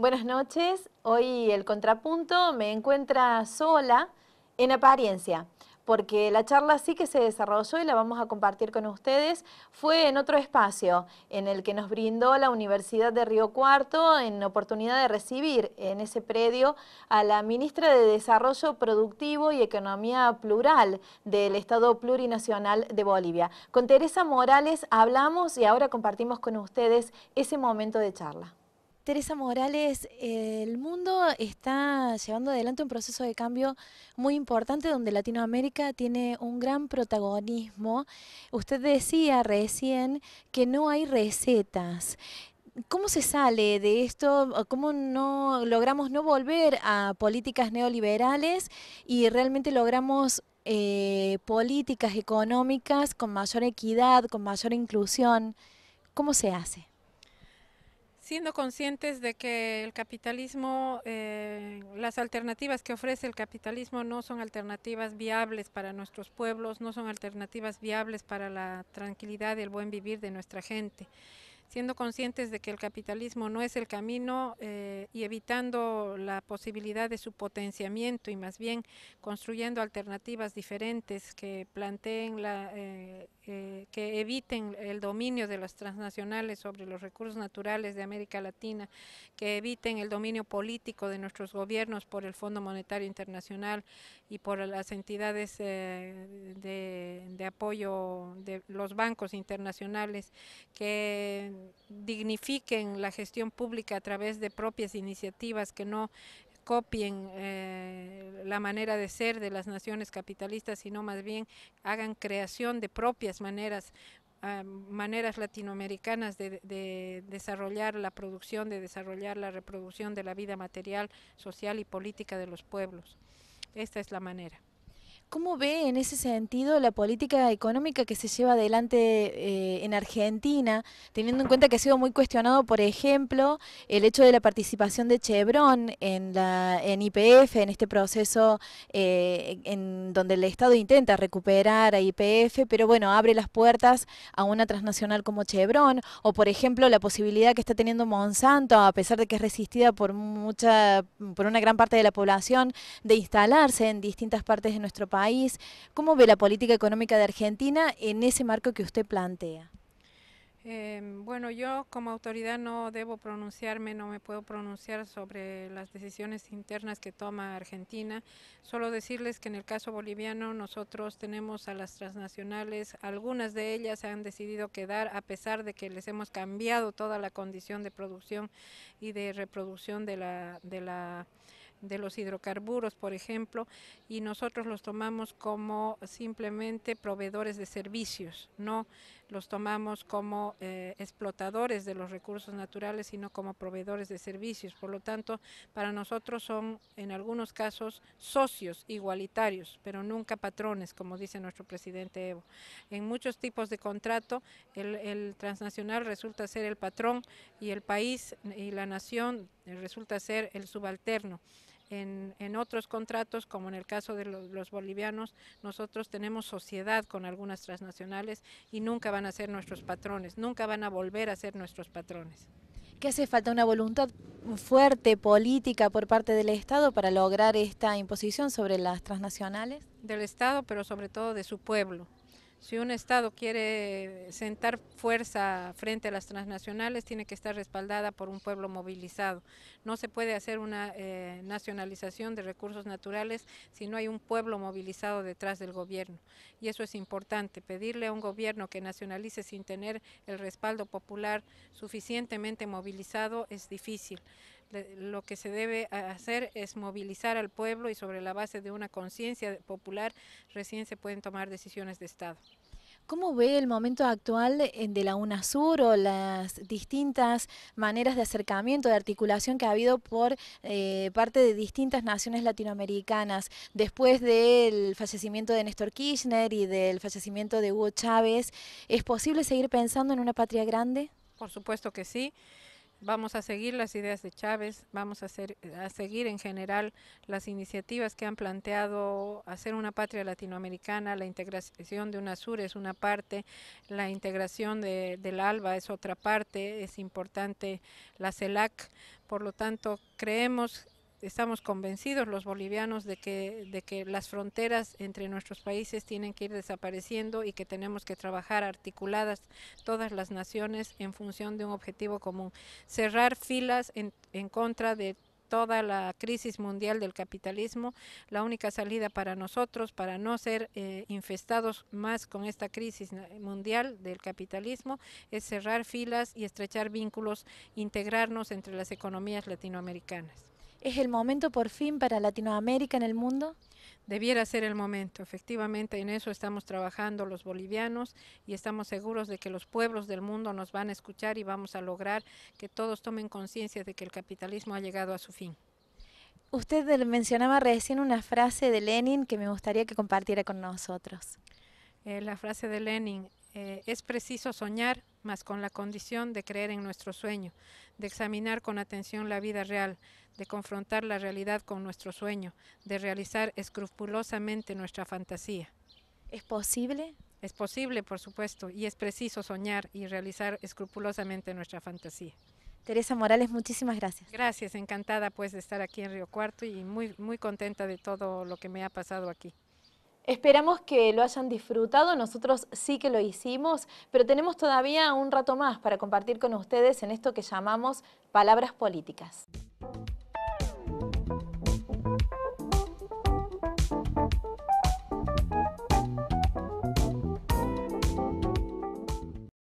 Buenas noches, hoy el contrapunto me encuentra sola en apariencia, porque la charla sí que se desarrolló y la vamos a compartir con ustedes. Fue en otro espacio en el que nos brindó la Universidad de Río Cuarto en oportunidad de recibir en ese predio a la Ministra de Desarrollo Productivo y Economía Plural del Estado Plurinacional de Bolivia. Con Teresa Morales hablamos y ahora compartimos con ustedes ese momento de charla. Teresa Morales, el mundo está llevando adelante un proceso de cambio muy importante donde Latinoamérica tiene un gran protagonismo. Usted decía recién que no hay recetas. ¿Cómo se sale de esto? ¿Cómo no logramos no volver a políticas neoliberales y realmente logramos eh, políticas económicas con mayor equidad, con mayor inclusión? ¿Cómo se hace? siendo conscientes de que el capitalismo, eh, las alternativas que ofrece el capitalismo no son alternativas viables para nuestros pueblos, no son alternativas viables para la tranquilidad y el buen vivir de nuestra gente siendo conscientes de que el capitalismo no es el camino eh, y evitando la posibilidad de su potenciamiento y más bien construyendo alternativas diferentes que planteen la, eh, eh, que eviten el dominio de las transnacionales sobre los recursos naturales de América Latina, que eviten el dominio político de nuestros gobiernos por el Fondo Monetario Internacional y por las entidades de, de apoyo de los bancos internacionales, que dignifiquen la gestión pública a través de propias iniciativas que no copien eh, la manera de ser de las naciones capitalistas, sino más bien hagan creación de propias maneras ah, maneras latinoamericanas de, desarrollar la producción, de desarrollar la reproducción de la vida material, social y política de los pueblos. Esta es la manera. ¿Cómo ve en ese sentido la política económica que se lleva adelante eh, en Argentina, teniendo en cuenta que ha sido muy cuestionado, por ejemplo, el hecho de la participación de Chevron en la en IPF, en este proceso eh, en donde el Estado intenta recuperar a IPF, pero bueno, abre las puertas a una transnacional como Chevron, o por ejemplo la posibilidad que está teniendo Monsanto, a pesar de que es resistida por mucha, por una gran parte de la población, de instalarse en distintas partes de nuestro país ¿Cómo ve la política económica de Argentina en ese marco que usted plantea? Em, bueno, yo como autoridad no debo pronunciarme, no me puedo pronunciar sobre las decisiones internas que toma Argentina. Solo decirles que en el caso boliviano nosotros tenemos a las transnacionales, algunas de ellas han decidido quedar a pesar de que les hemos cambiado toda la condición de producción y de reproducción de la... De la de los hidrocarburos, por ejemplo, y nosotros los tomamos como simplemente proveedores de servicios, no los tomamos como eh, explotadores de los recursos naturales, sino como proveedores de servicios. Por lo tanto, para nosotros son en algunos casos socios igualitarios, pero nunca patrones, como dice nuestro presidente Evo. En muchos tipos de contrato, el transnacional resulta ser el patrón y el país y la nación eh, resulta ser el subalterno. En, otros contratos, como en el caso de los, los, bolivianos, nosotros tenemos sociedad con algunas transnacionales y nunca van a ser nuestros patrones, nunca van a volver a ser nuestros patrones. ¿Qué hace falta una voluntad fuerte política por parte del Estado para lograr esta imposición sobre las transnacionales? Del Estado, pero sobre todo de su pueblo. Si un Estado quiere sentar fuerza frente a las transnacionales, tiene que estar respaldada por un pueblo movilizado. No se puede hacer una eh, nacionalización de recursos naturales si no hay un pueblo movilizado detrás del gobierno. Y eso es importante. Pedirle a un gobierno que nacionalice sin tener el respaldo popular suficientemente movilizado es difícil lo que se debe hacer es movilizar al pueblo y sobre la base de una conciencia popular recién se pueden tomar decisiones de Estado. ¿Cómo ve el momento actual de la UNASUR o las distintas maneras de acercamiento, de articulación que ha habido por eh, parte de distintas naciones latinoamericanas? Después del fallecimiento de Néstor Kirchner y del fallecimiento de Hugo Chávez, ¿es posible seguir pensando en una patria grande? Por supuesto que sí. Vamos a seguir las ideas de Chávez, vamos a, a, seguir en general las iniciativas que han planteado hacer una patria latinoamericana, la integración de UNASUR es una parte, la integración de, del ALBA es otra parte, es importante la CELAC, por lo tanto creemos estamos convencidos los bolivianos de que, de que las fronteras entre nuestros países tienen que ir desapareciendo y que tenemos que trabajar articuladas todas las naciones en función de un objetivo común. Cerrar filas en, contra de toda la crisis mundial del capitalismo, la única salida para nosotros, para no ser eh, infestados más con esta crisis mundial del capitalismo, es cerrar filas y estrechar vínculos, integrarnos entre las economías latinoamericanas. ¿Es el momento por fin para Latinoamérica en el mundo? Debiera ser el momento, efectivamente, en eso estamos trabajando los bolivianos y estamos seguros de que los pueblos del mundo nos van a escuchar y vamos a lograr que todos tomen conciencia de que el capitalismo ha llegado a su fin. Usted mencionaba recién una frase de Lenin que me gustaría que compartiera con nosotros. Eh, la frase de Lenin, eh, es preciso soñar, más con la condición de creer en nuestro sueño, de examinar con atención la vida real, de confrontar la realidad con nuestro sueño, de realizar escrupulosamente nuestra fantasía. ¿Es posible? Es posible, por supuesto, y es preciso soñar y realizar escrupulosamente nuestra fantasía. Teresa Morales, muchísimas gracias. Gracias, encantada pues de estar aquí en Río Cuarto y muy, muy contenta de todo lo que me ha pasado aquí. Esperamos que lo hayan disfrutado, nosotros sí que lo hicimos, pero tenemos todavía un rato más para compartir con ustedes en esto que llamamos palabras políticas.